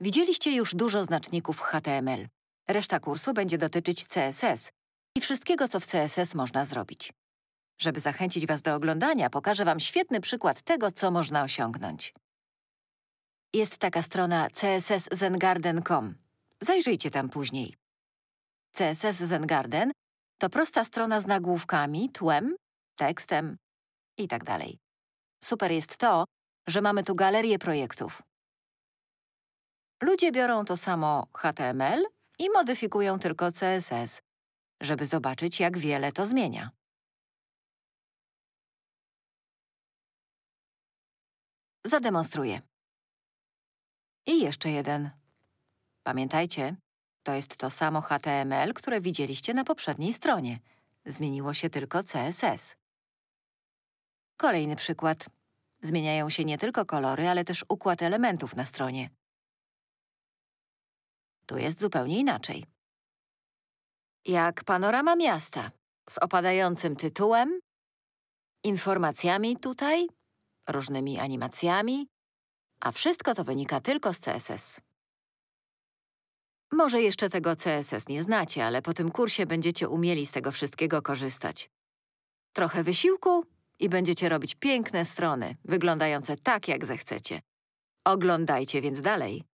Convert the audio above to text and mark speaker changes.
Speaker 1: Widzieliście już dużo znaczników HTML. Reszta kursu będzie dotyczyć CSS i wszystkiego, co w CSS można zrobić. Żeby zachęcić Was do oglądania, pokażę Wam świetny przykład tego, co można osiągnąć. Jest taka strona csszengarden.com. Zajrzyjcie tam później. CSS Zengarden to prosta strona z nagłówkami, tłem, tekstem itd. Tak Super jest to, że mamy tu galerię projektów. Ludzie biorą to samo HTML i modyfikują tylko CSS, żeby zobaczyć, jak wiele to zmienia. Zademonstruję. I jeszcze jeden. Pamiętajcie, to jest to samo HTML, które widzieliście na poprzedniej stronie. Zmieniło się tylko CSS. Kolejny przykład. Zmieniają się nie tylko kolory, ale też układ elementów na stronie. Tu jest zupełnie inaczej. Jak panorama miasta z opadającym tytułem, informacjami tutaj, różnymi animacjami, a wszystko to wynika tylko z CSS. Może jeszcze tego CSS nie znacie, ale po tym kursie będziecie umieli z tego wszystkiego korzystać. Trochę wysiłku i będziecie robić piękne strony, wyglądające tak, jak zechcecie. Oglądajcie więc dalej.